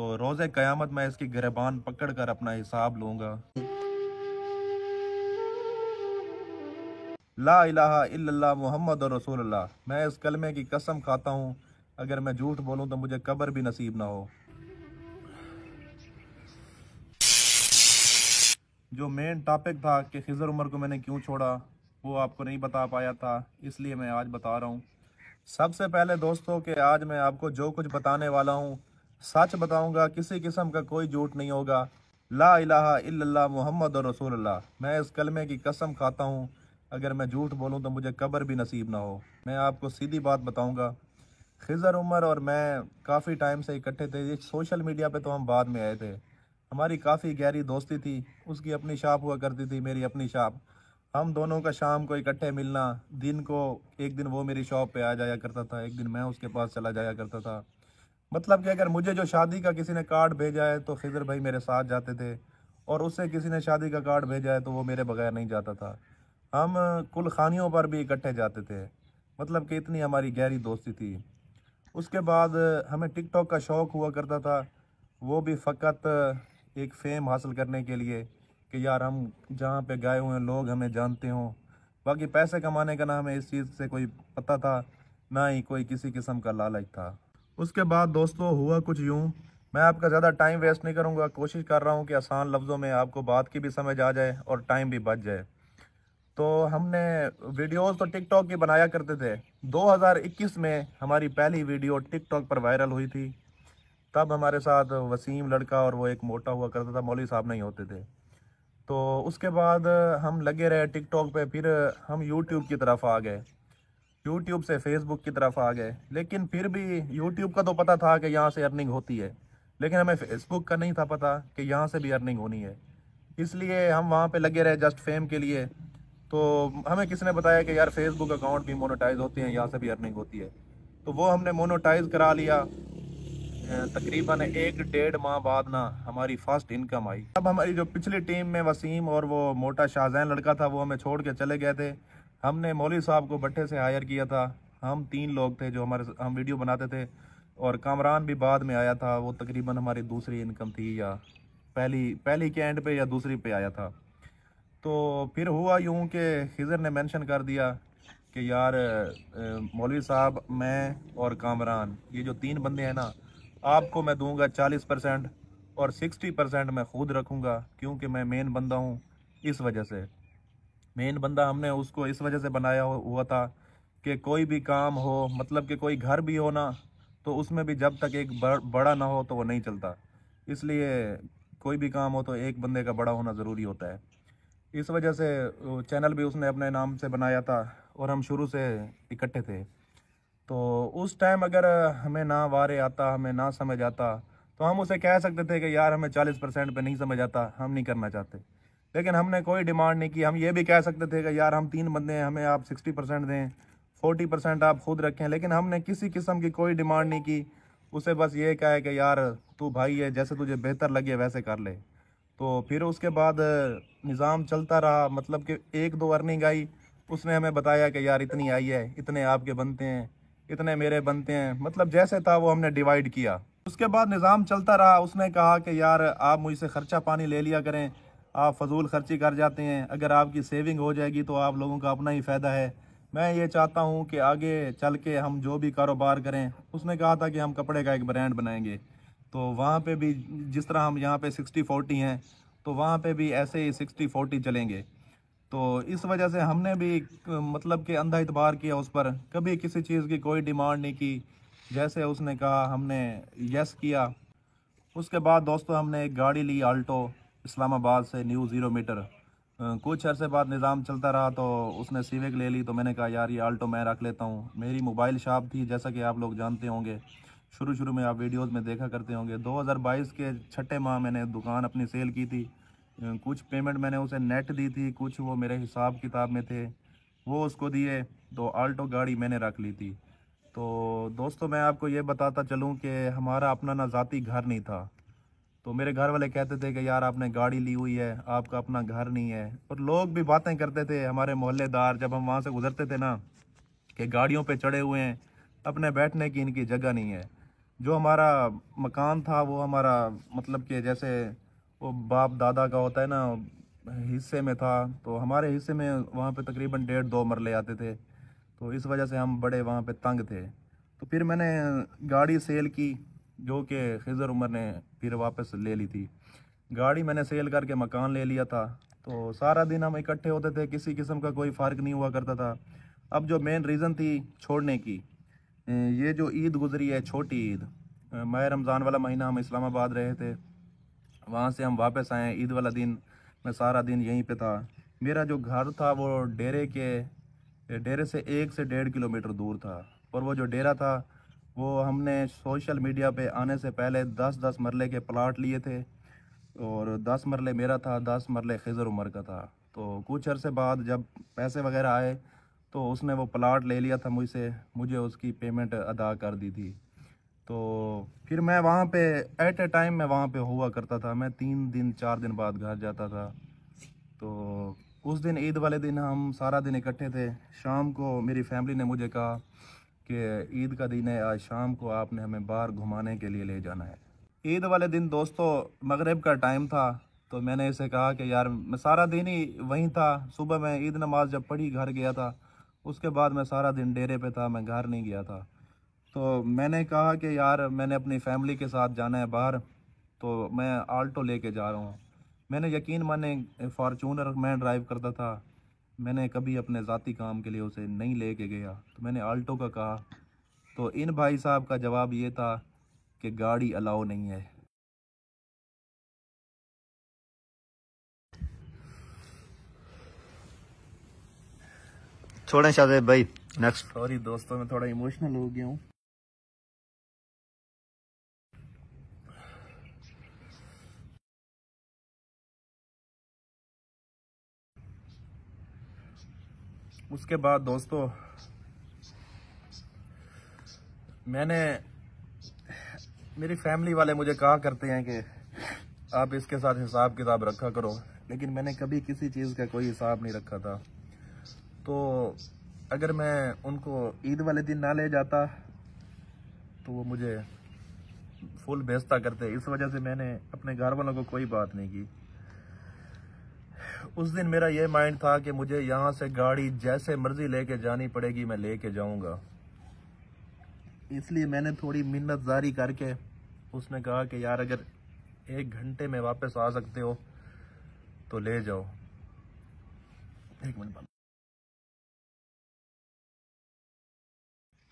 तो रोजे क़यामत मैं इसकी गिरबान पकड़ कर अपना हिसाब लूंगा ला इला मोहम्मद रसूल मैं इस कलमे की कसम खाता हूँ अगर मैं झूठ बोलूँ तो मुझे कबर भी नसीब ना हो जो मेन टॉपिक था कि खिजर उमर को मैंने क्यों छोड़ा वो आपको नहीं बता पाया था इसलिए मैं आज बता रहा हूँ सबसे पहले दोस्तों कि आज मैं आपको जो कुछ बताने वाला हूँ सच बताऊंगा किसी किस्म का कोई झूठ नहीं होगा ला इला मोहम्मद और रसूल मैं इस कलमे की कसम खाता हूँ अगर मैं झूठ बोलूँ तो मुझे कबर भी नसीब ना हो मैं आपको सीधी बात बताऊँगा खिजर उमर और मैं काफ़ी टाइम से इकट्ठे थे ये सोशल मीडिया पर तो हम बाद में आए थे हमारी काफ़ी गहरी दोस्ती थी उसकी अपनी शाप हुआ करती थी मेरी अपनी शाप हम दोनों का शाम को इकट्ठे मिलना दिन को एक दिन वो मेरी शॉप पे आ जाया करता था एक दिन मैं उसके पास चला जाया करता था मतलब कि अगर मुझे जो शादी का किसी ने कार्ड भेजा है तो खिजर भाई मेरे साथ जाते थे और उससे किसी ने शादी का कार्ड भेजा है तो वो मेरे बगैर नहीं जाता था हम कुल खानियों पर भी इकट्ठे जाते थे मतलब कि इतनी हमारी गहरी दोस्ती थी उसके बाद हमें टिकटॉक का शौक़ हुआ करता था वो भी फ़कत एक फ़ेम हासिल करने के लिए कि यार हम जहाँ पे गए हुए हैं लोग हमें जानते हों बाकी पैसे कमाने का ना हमें इस चीज़ से कोई पता था ना ही कोई किसी किस्म का लालच था उसके बाद दोस्तों हुआ कुछ यूँ मैं आपका ज़्यादा टाइम वेस्ट नहीं करूँगा कोशिश कर रहा हूँ कि आसान लफ्ज़ों में आपको बात की भी समझ आ जाए और टाइम भी बच जाए तो हमने वीडियोस तो टिकटॉक की बनाया करते थे 2021 में हमारी पहली वीडियो टिकटॉक पर वायरल हुई थी तब हमारे साथ वसीम लड़का और वो एक मोटा हुआ करता था मौली साहब नहीं होते थे तो उसके बाद हम लगे रहे टिकटॉक पे फिर हम यूट्यूब की तरफ आ गए यूट्यूब से फेसबुक की तरफ आ गए लेकिन फिर भी यूट्यूब का तो पता था कि यहाँ से अर्निंग होती है लेकिन हमें फेसबुक का नहीं था पता कि यहाँ से भी अर्निंग होनी है इसलिए हम वहाँ पे लगे रहे जस्ट फेम के लिए तो हमें किसने बताया कि यार फेसबुक अकाउंट भी मोनोटाइज होते हैं यहाँ से भी अर्निंग होती है तो वो हमने मोनोटाइज करा लिया तकरीबन एक डेढ़ माह बाद ना हमारी फर्स्ट इनकम आई अब हमारी जो पिछली टीम में वसीम और वो मोटा शाहजैन लड़का था वो हमें छोड़ के चले गए थे हमने मौली साहब को भट्टे से हायर किया था हम तीन लोग थे जो हमारे हम वीडियो बनाते थे और कामरान भी बाद में आया था वो तकरीबन हमारी दूसरी इनकम थी या पहली पहली के एंड पे या दूसरी पे आया था तो फिर हुआ यूं कि खिजर ने मेंशन कर दिया कि यार मौलवी साहब मैं और कामरान ये जो तीन बंदे हैं ना आपको मैं दूंगा चालीस परसेंट और सिक्सटी परसेंट मैं खुद रखूँगा क्योंकि मैं मेन बंदा हूँ इस वजह से मेन बंदा हमने उसको इस वजह से बनाया हुआ था कि कोई भी काम हो मतलब कि कोई घर भी हो ना तो उसमें भी जब तक एक बड़ा ना हो तो वो नहीं चलता इसलिए कोई भी काम हो तो एक बंदे का बड़ा होना ज़रूरी होता है इस वजह से चैनल भी उसने अपने नाम से बनाया था और हम शुरू से इकट्ठे थे तो उस टाइम अगर हमें ना वारे आता हमें ना समझ आता तो हम उसे कह सकते थे कि यार हमें 40 परसेंट पर नहीं समझ आता हम नहीं करना चाहते लेकिन हमने कोई डिमांड नहीं की हम ये भी कह सकते थे कि यार हम तीन बंदे हैं हमें आप सिक्सटी परसेंट दें फोर्टी परसेंट आप खुद रखें लेकिन हमने किसी किस्म की कोई डिमांड नहीं की उसे बस ये कहा है कि यार तू भाई है जैसे तुझे बेहतर लगे वैसे कर ले तो फिर उसके बाद निज़ाम चलता रहा मतलब कि एक दो अर्निंग आई उसने हमें बताया कि यार इतनी आई है इतने आपके बनते हैं इतने मेरे बनते हैं मतलब जैसे था वो हमने डिवाइड किया उसके बाद निज़ाम चलता रहा उसने कहा कि यार आप मुझसे ख़र्चा पानी ले लिया करें आप फजूल खर्ची कर जाते हैं अगर आपकी सेविंग हो जाएगी तो आप लोगों का अपना ही फ़ायदा है मैं ये चाहता हूँ कि आगे चल के हम जो भी कारोबार करें उसने कहा था कि हम कपड़े का एक ब्रांड बनाएंगे तो वहाँ पे भी जिस तरह हम यहाँ पे सिक्सटी फोर्टी हैं तो वहाँ पे भी ऐसे ही सिक्सटी फोर्टी चलेंगे तो इस वजह से हमने भी मतलब कि अंधा इतबार किया उस पर कभी किसी चीज़ की कोई डिमांड नहीं की जैसे उसने कहा हमने यस किया उसके बाद दोस्तों हमने एक गाड़ी ली आल्टो इस्लामाबाद से न्यू ज़ीरो मीटर कुछ अरसे बाद निज़ाम चलता रहा तो उसने सीविक ले ली तो मैंने कहा यार ये आल्टो मैं रख लेता हूँ मेरी मोबाइल शॉप थी जैसा कि आप लोग जानते होंगे शुरू शुरू में आप वीडियोस में देखा करते होंगे 2022 के छठे माह मैंने दुकान अपनी सेल की थी कुछ पेमेंट मैंने उसे नेट दी थी कुछ वो मेरे हिसाब किताब में थे वो उसको दिए तो आल्टो गाड़ी मैंने रख ली थी तो दोस्तों मैं आपको ये बताता चलूँ कि हमारा अपना ना ज़ाती घर नहीं था तो मेरे घर वाले कहते थे कि यार आपने गाड़ी ली हुई है आपका अपना घर नहीं है और लोग भी बातें करते थे हमारे मोहल्लेदार जब हम वहाँ से गुजरते थे ना कि गाड़ियों पे चढ़े हुए हैं अपने बैठने की इनकी जगह नहीं है जो हमारा मकान था वो हमारा मतलब कि जैसे वो बाप दादा का होता है ना हिस्से में था तो हमारे हिस्से में वहाँ पे तकरीबन डेढ़ दो मरले आते थे तो इस वजह से हम बड़े वहाँ पे तंग थे तो फिर मैंने गाड़ी सेल की जो कि खजर उमर ने फिर वापस ले ली थी गाड़ी मैंने सेल करके मकान ले लिया था तो सारा दिन हम इकट्ठे होते थे किसी किस्म का कोई फ़र्क नहीं हुआ करता था अब जो मेन रीज़न थी छोड़ने की ये जो ईद गुजरी है छोटी ईद मैं रमज़ान वाला महीना हम इस्लामाबाद रहे थे वहाँ से हम वापस आए ईद वाला दिन मैं सारा दिन यहीं पे था मेरा जो घर था वो डेरे के डेरे से एक से डेढ़ किलोमीटर दूर था और वो जो डेरा था वो हमने सोशल मीडिया पे आने से पहले दस दस मरले के प्लाट लिए थे और दस मरले मेरा था दस मरले खजर उमर का था तो कुछ अरसे बाद जब पैसे वगैरह आए तो उसने वो प्लाट ले लिया था मुझसे मुझे उसकी पेमेंट अदा कर दी थी तो फिर मैं वहाँ पे एट ए टाइम मैं वहाँ पे हुआ करता था मैं तीन दिन चार दिन बाद घर जाता था तो उस दिन ईद वाले दिन हम सारा दिन इकट्ठे थे शाम को मेरी फैमिली ने मुझे कहा कि ईद का दिन है आज शाम को आपने हमें बाहर घुमाने के लिए ले जाना है ईद वाले दिन दोस्तों मगरब का टाइम था तो मैंने इसे कहा कि यार मैं सारा दिन ही वहीं था सुबह मैं ईद नमाज जब पढ़ी घर गया था उसके बाद मैं सारा दिन डेरे पे था मैं घर नहीं गया था तो मैंने कहा कि यार मैंने अपनी फैमिली के साथ जाना है बाहर तो मैं आल्टो लेके जा रहा हूँ मैंने यकीन माने फार्चूनर मैं ड्राइव करता था मैंने कभी अपने ज़ाती काम के लिए उसे नहीं ले के गया तो मैंने आल्टो का कहा तो इन भाई साहब का जवाब ये था कि गाड़ी अलाउ नहीं है छोड़ें शाहजेब भाई नेक्स्ट सॉरी दोस्तों मैं थोड़ा इमोशनल हो गया हूँ उसके बाद दोस्तों मैंने मेरी फैमिली वाले मुझे कहा करते हैं कि आप इसके साथ हिसाब किताब रखा करो लेकिन मैंने कभी किसी चीज़ का कोई हिसाब नहीं रखा था तो अगर मैं उनको ईद वाले दिन ना ले जाता तो वो मुझे फुल बेचता करते इस वजह से मैंने अपने घर वालों को कोई बात नहीं की उस दिन मेरा ये माइंड था कि मुझे यहाँ से गाड़ी जैसे मर्जी लेके जानी पड़ेगी मैं लेके जाऊंगा इसलिए मैंने थोड़ी मिन्नत जारी करके उसने कहा कि यार अगर एक घंटे में वापस आ सकते हो तो ले जाओ एक मिनट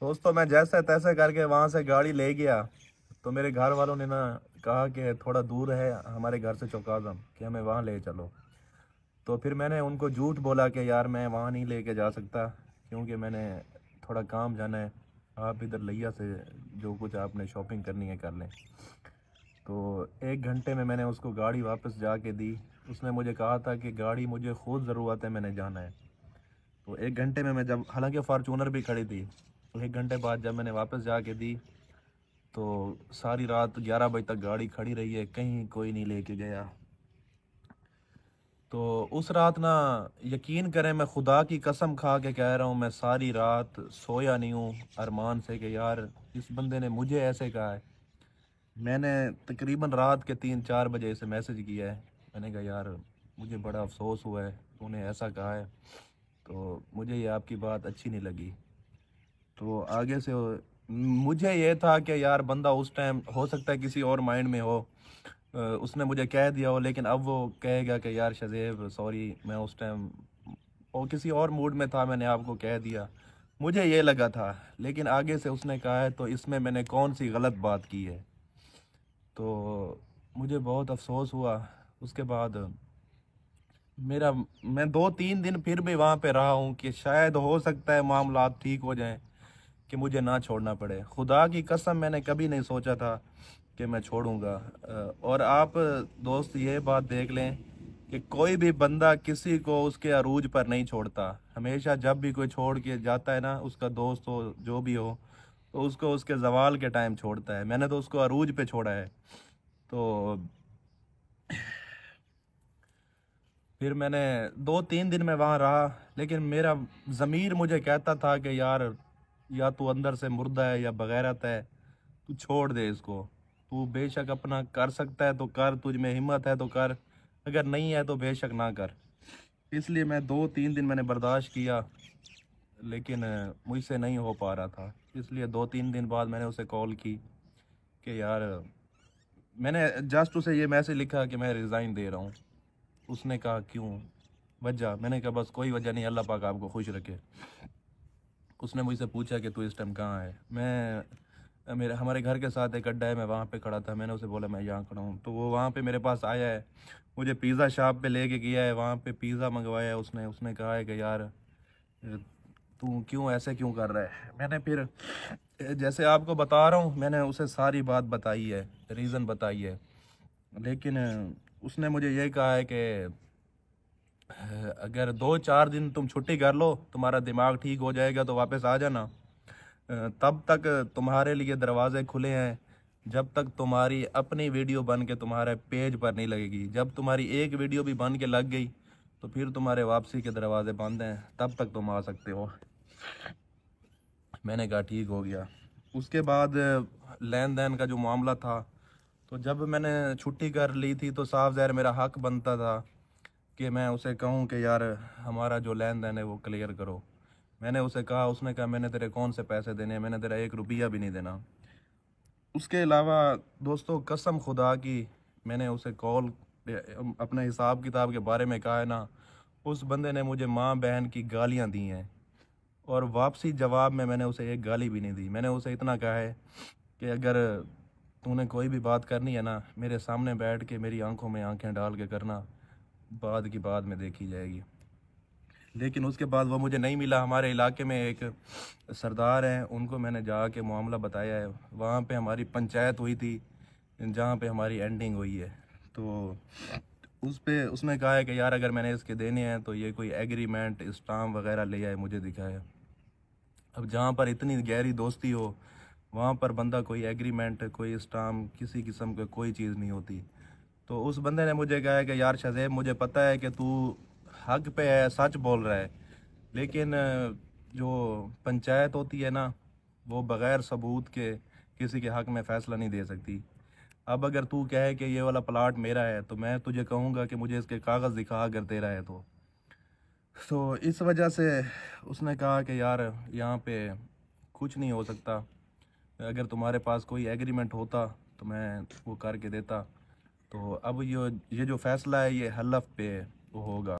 दोस्तों मैं जैसे तैसे करके वहां से गाड़ी ले गया तो मेरे घर वालों ने ना कहा कि थोड़ा दूर है हमारे घर से चौकाजम कि हमें वहां ले चलो तो फिर मैंने उनको झूठ बोला कि यार मैं वहाँ नहीं लेके जा सकता क्योंकि मैंने थोड़ा काम जाना है आप इधर लिया से जो कुछ आपने शॉपिंग करनी है कर लें तो एक घंटे में मैंने उसको गाड़ी वापस जा के दी उसने मुझे कहा था कि गाड़ी मुझे खुद ज़रूरत है मैंने जाना है तो एक घंटे में मैं जब हालांकि फार्चूनर भी खड़ी थी एक घंटे बाद जब मैंने वापस जा के दी तो सारी रात ग्यारह बजे तक गाड़ी खड़ी रही है कहीं कोई नहीं लेके गया तो उस रात ना यकीन करें मैं खुदा की कसम खा के कह रहा हूँ मैं सारी रात सोया नहीं हूँ अरमान से कि यार इस बंदे ने मुझे ऐसे कहा है मैंने तकरीबन रात के तीन चार बजे से मैसेज किया है मैंने कहा यार मुझे बड़ा अफसोस हुआ है तूने ऐसा कहा है तो मुझे ये आपकी बात अच्छी नहीं लगी तो आगे से मुझे ये था कि यार बंदा उस टाइम हो सकता है किसी और माइंड में हो उसने मुझे कह दिया हो लेकिन अब वो कहेगा कि यार शजेब सॉरी मैं उस टाइम और किसी और मूड में था मैंने आपको कह दिया मुझे ये लगा था लेकिन आगे से उसने कहा है तो इसमें मैंने कौन सी गलत बात की है तो मुझे बहुत अफसोस हुआ उसके बाद मेरा मैं दो तीन दिन फिर भी वहाँ पे रहा हूँ कि शायद हो सकता है मामला ठीक हो जाएं कि मुझे ना छोड़ना पड़े खुदा की कसम मैंने कभी नहीं सोचा था कि मैं छोड़ूंगा और आप दोस्त ये बात देख लें कि कोई भी बंदा किसी को उसके अरूज पर नहीं छोड़ता हमेशा जब भी कोई छोड़ के जाता है ना उसका दोस्त हो जो भी हो तो उसको उसके जवाल के टाइम छोड़ता है मैंने तो उसको अरूज पे छोड़ा है तो फिर मैंने दो तीन दिन में वहाँ रहा लेकिन मेरा ज़मीर मुझे कहता था कि यार या तो अंदर से मुर्दा है या बगैरत है तू छोड़ दे इसको तू बेशक अपना कर सकता है तो कर तुझ में हिम्मत है तो कर अगर नहीं है तो बेशक ना कर इसलिए मैं दो तीन दिन मैंने बर्दाश्त किया लेकिन मुझसे नहीं हो पा रहा था इसलिए दो तीन दिन बाद मैंने उसे कॉल की कि यार मैंने जस्ट उसे ये मैसेज लिखा कि मैं रिज़ाइन दे रहा हूँ उसने कहा क्यों वजह मैंने कहा बस कोई वजह नहीं अल्लाह पाक आपको खुश रखे उसने मुझसे पूछा कि तू इस टाइम कहाँ है मैं मेरे हमारे घर के साथ एक अड्डा है मैं वहाँ पे खड़ा था मैंने उसे बोला मैं यहाँ खड़ा हूँ तो वो वहाँ पे मेरे पास आया है मुझे पिज़्ज़ा शॉप पे लेके गया है वहाँ पे पिज़्ज़ा मंगवाया है उसने उसने कहा है कि यार तू क्यों ऐसे क्यों कर रहा है मैंने फिर जैसे आपको बता रहा हूँ मैंने उसे सारी बात बताई है रीज़न बताई है लेकिन उसने मुझे ये कहा है कि अगर दो चार दिन तुम छुट्टी कर लो तुम्हारा दिमाग ठीक हो जाएगा तो वापस आ जाना तब तक तुम्हारे लिए दरवाजे खुले हैं जब तक तुम्हारी अपनी वीडियो बन के तुम्हारे पेज पर नहीं लगेगी जब तुम्हारी एक वीडियो भी बन के लग गई तो फिर तुम्हारे वापसी के दरवाजे बंद हैं तब तक तुम आ सकते हो मैंने कहा ठीक हो गया उसके बाद लेन देन का जो मामला था तो जब मैंने छुट्टी कर ली थी तो साफ जहर मेरा हक बनता था कि मैं उसे कहूँ कि यार हमारा जो लेन देन है वो क्लियर करो मैंने उसे कहा उसने कहा मैंने तेरे कौन से पैसे देने मैंने तेरा एक रुपया भी नहीं देना उसके अलावा दोस्तों कसम खुदा की मैंने उसे कॉल अपने हिसाब किताब के बारे में कहा है ना उस बंदे ने मुझे माँ बहन की गालियाँ दी हैं और वापसी जवाब में मैंने उसे एक गाली भी नहीं दी मैंने उसे इतना कहा है कि अगर तूने कोई भी बात करनी है ना मेरे सामने बैठ के मेरी आंखों में आंखें डाल के करना बाद की बाद में देखी जाएगी लेकिन उसके बाद वो मुझे नहीं मिला हमारे इलाके में एक सरदार हैं उनको मैंने जा के मामला बताया है वहाँ पे हमारी पंचायत हुई थी जहाँ पे हमारी एंडिंग हुई है तो उस पर उसने कहा है कि यार अगर मैंने इसके देने हैं तो ये कोई एग्रीमेंट स्टाम वगैरह ले आए मुझे दिखाया अब जहाँ पर इतनी गहरी दोस्ती हो वहाँ पर बंदा कोई एग्रीमेंट कोई स्टाम किसी किस्म का कोई चीज़ नहीं होती तो उस बंदे ने मुझे कहा कि यार शहजेब मुझे पता है कि तू हक पे है सच बोल रहा है लेकिन जो पंचायत होती है ना वो बग़ैर सबूत के किसी के हक में फ़ैसला नहीं दे सकती अब अगर तू कहे कि ये वाला प्लाट मेरा है तो मैं तुझे कहूँगा कि मुझे इसके कागज़ दिखा अगर तेरा है तो तो इस वजह से उसने कहा कि यार यहाँ पे कुछ नहीं हो सकता अगर तुम्हारे पास कोई एग्रीमेंट होता तो मैं वो करके देता तो अब ये ये जो फ़ैसला है ये हलफ पे वो होगा